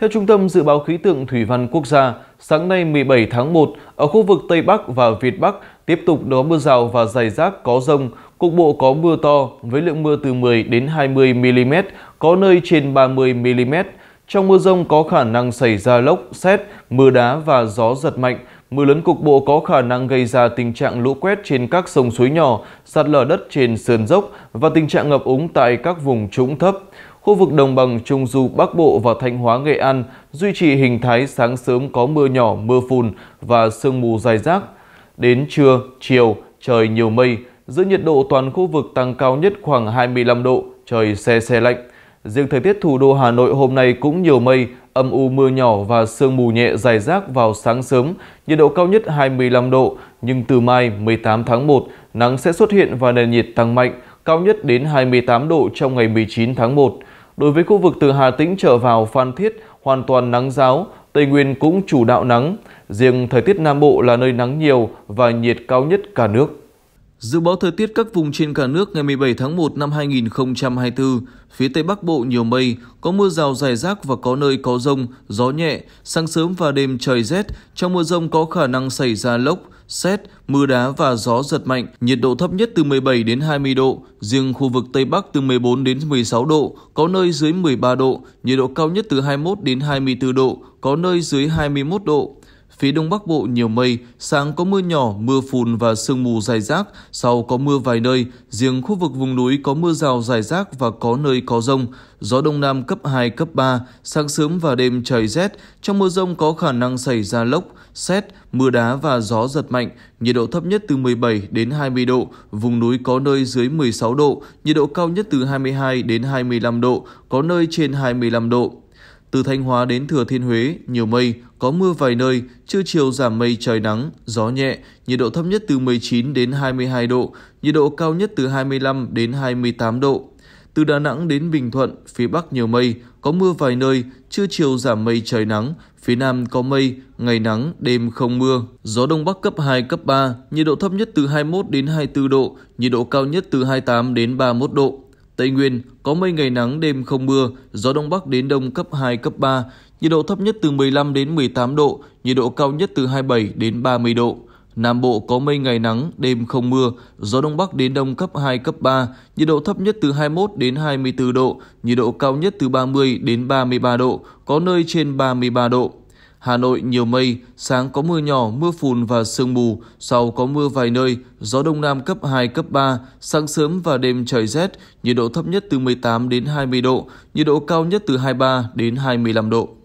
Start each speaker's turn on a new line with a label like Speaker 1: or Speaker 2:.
Speaker 1: Theo Trung tâm Dự báo Khí tượng Thủy văn Quốc gia, sáng nay 17 tháng 1, ở khu vực Tây Bắc và Việt Bắc tiếp tục có mưa rào và dày rác có rông, cục bộ có mưa to với lượng mưa từ 10 đến 20 mm, có nơi trên 30 mm. Trong mưa rông có khả năng xảy ra lốc, xét, mưa đá và gió giật mạnh, Mưa lớn cục bộ có khả năng gây ra tình trạng lũ quét trên các sông suối nhỏ, sạt lở đất trên sườn dốc và tình trạng ngập úng tại các vùng trũng thấp. Khu vực đồng bằng Trung Du Bắc Bộ và Thanh Hóa Nghệ An duy trì hình thái sáng sớm có mưa nhỏ, mưa phùn và sương mù dài rác. Đến trưa, chiều, trời nhiều mây, giữ nhiệt độ toàn khu vực tăng cao nhất khoảng 25 độ, trời xe xe lạnh. Riêng thời tiết thủ đô Hà Nội hôm nay cũng nhiều mây, âm u mưa nhỏ và sương mù nhẹ dài rác vào sáng sớm, nhiệt độ cao nhất 25 độ, nhưng từ mai 18 tháng 1, nắng sẽ xuất hiện và nền nhiệt tăng mạnh, cao nhất đến 28 độ trong ngày 19 tháng 1. Đối với khu vực từ Hà Tĩnh trở vào Phan Thiết, hoàn toàn nắng giáo, Tây Nguyên cũng chủ đạo nắng. Riêng thời tiết Nam Bộ là nơi nắng nhiều và nhiệt cao nhất cả nước. Dự báo thời tiết các vùng trên cả nước ngày 17 tháng 1 năm 2024, phía Tây Bắc Bộ nhiều mây, có mưa rào rải rác và có nơi có rông, gió nhẹ, sáng sớm và đêm trời rét, trong mưa rông có khả năng xảy ra lốc, xét, mưa đá và gió giật mạnh, nhiệt độ thấp nhất từ 17 đến 20 độ, riêng khu vực Tây Bắc từ 14 đến 16 độ, có nơi dưới 13 độ, nhiệt độ cao nhất từ 21 đến 24 độ, có nơi dưới 21 độ. Phía Đông Bắc Bộ nhiều mây, sáng có mưa nhỏ, mưa phùn và sương mù dài rác, sau có mưa vài nơi, riêng khu vực vùng núi có mưa rào dài rác và có nơi có rông. Gió Đông Nam cấp 2, cấp 3, sáng sớm và đêm trời rét, trong mưa rông có khả năng xảy ra lốc, xét, mưa đá và gió giật mạnh, nhiệt độ thấp nhất từ 17 đến 20 độ, vùng núi có nơi dưới 16 độ, nhiệt độ cao nhất từ 22 đến 25 độ, có nơi trên 25 độ. Từ Thanh Hóa đến Thừa Thiên Huế, nhiều mây, có mưa vài nơi, trưa chiều giảm mây trời nắng, gió nhẹ, nhiệt độ thấp nhất từ 19 đến 22 độ, nhiệt độ cao nhất từ 25 đến 28 độ. Từ Đà Nẵng đến Bình Thuận, phía Bắc nhiều mây, có mưa vài nơi, trưa chiều giảm mây trời nắng, phía Nam có mây, ngày nắng, đêm không mưa. Gió Đông Bắc cấp 2, cấp 3, nhiệt độ thấp nhất từ 21 đến 24 độ, nhiệt độ cao nhất từ 28 đến 31 độ. Tây Nguyên có mây ngày nắng đêm không mưa, gió đông bắc đến đông cấp 2 cấp 3, nhiệt độ thấp nhất từ 15 đến 18 độ, nhiệt độ cao nhất từ 27 đến 30 độ. Nam Bộ có mây ngày nắng, đêm không mưa, gió đông bắc đến đông cấp 2 cấp 3, nhiệt độ thấp nhất từ 21 đến 24 độ, nhiệt độ cao nhất từ 30 đến 33 độ, có nơi trên 33 độ. Hà Nội nhiều mây, sáng có mưa nhỏ, mưa phùn và sương mù, sau có mưa vài nơi, gió đông nam cấp 2, cấp 3, sáng sớm và đêm trời rét, nhiệt độ thấp nhất từ 18 đến 20 độ, nhiệt độ cao nhất từ 23 đến 25 độ.